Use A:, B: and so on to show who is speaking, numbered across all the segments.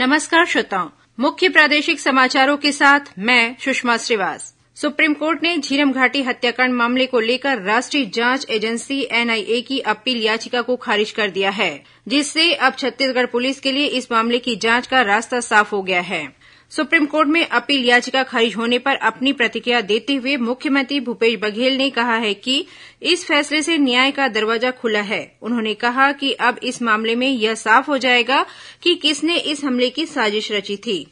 A: नमस्कार श्रोताओं मुख्य प्रादेशिक समाचारों के साथ मैं सुषमा श्रीवास सुप्रीम कोर्ट ने झीरम घाटी हत्याकांड मामले को लेकर राष्ट्रीय जांच एजेंसी एनआईए की अपील याचिका को खारिज कर दिया है जिससे अब छत्तीसगढ़ पुलिस के लिए इस मामले की जांच का रास्ता साफ हो गया है सुप्रीम कोर्ट में अपील याचिका खारिज होने पर अपनी प्रतिक्रिया देते हुए मुख्यमंत्री भूपेश बघेल ने कहा है कि इस फैसले से न्याय का दरवाजा खुला है उन्होंने कहा कि अब इस मामले में यह साफ हो जाएगा कि किसने इस हमले की साजिश रची थी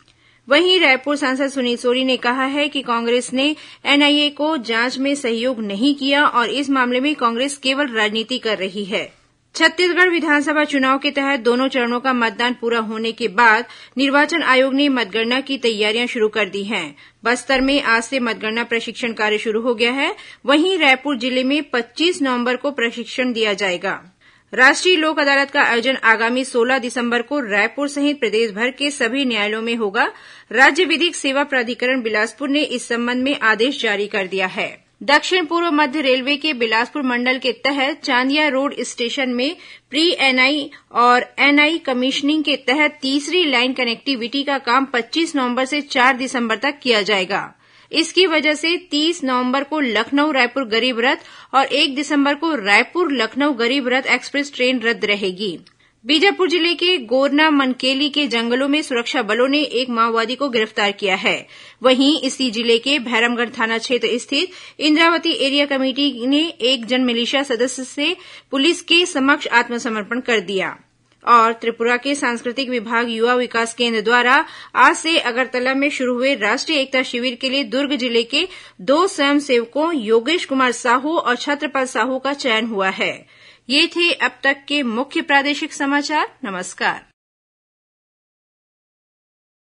A: वहीं रायपुर सांसद सुनील सोरी ने कहा है कि कांग्रेस ने एनआईए को जांच में सहयोग नहीं किया और इस मामले में कांग्रेस केवल राजनीति कर रही है छत्तीसगढ़ विधानसभा चुनाव के तहत दोनों चरणों का मतदान पूरा होने के बाद निर्वाचन आयोग ने मतगणना की तैयारियां शुरू कर दी हैं बस्तर में आज से मतगणना प्रशिक्षण कार्य शुरू हो गया है वहीं रायपुर जिले में पच्चीस नवंबर को प्रशिक्षण दिया जाएगा राष्ट्रीय लोक अदालत का आयोजन आगामी 16 दिसंबर को रायपुर सहित प्रदेशभर के सभी न्यायालयों में होगा राज्य विधिक सेवा प्राधिकरण बिलासपुर ने इस संबंध में आदेश जारी कर दिया है दक्षिण पूर्व मध्य रेलवे के बिलासपुर मंडल के तहत चांदिया रोड स्टेशन में प्री एनआई और एनआई कमीशनिंग के तहत तीसरी लाइन कनेक्टिविटी का काम 25 नवंबर से 4 दिसंबर तक किया जाएगा इसकी वजह से 30 नवंबर को लखनऊ रायपुर गरीब रथ और 1 दिसंबर को रायपुर लखनऊ गरीब रथ एक्सप्रेस ट्रेन रद्द रहेगी बीजापुर जिले के गोरना मनकेली के जंगलों में सुरक्षा बलों ने एक माओवादी को गिरफ्तार किया है वहीं इसी जिले के भैरमगढ़ थाना क्षेत्र स्थित इंद्रावती एरिया कमेटी ने एक जनमिलिशिया सदस्य से पुलिस के समक्ष आत्मसमर्पण कर दिया और त्रिपुरा के सांस्कृतिक विभाग युवा विकास केंद्र द्वारा आज से अगरतला में शुरू हुए राष्ट्रीय एकता शिविर के लिए दुर्ग जिले के दो स्वयंसेवकों योगेश कुमार साहू और छत्रपाल साहू का चयन हुआ है ये थे अब तक के मुख्य प्रादेशिक समाचार नमस्कार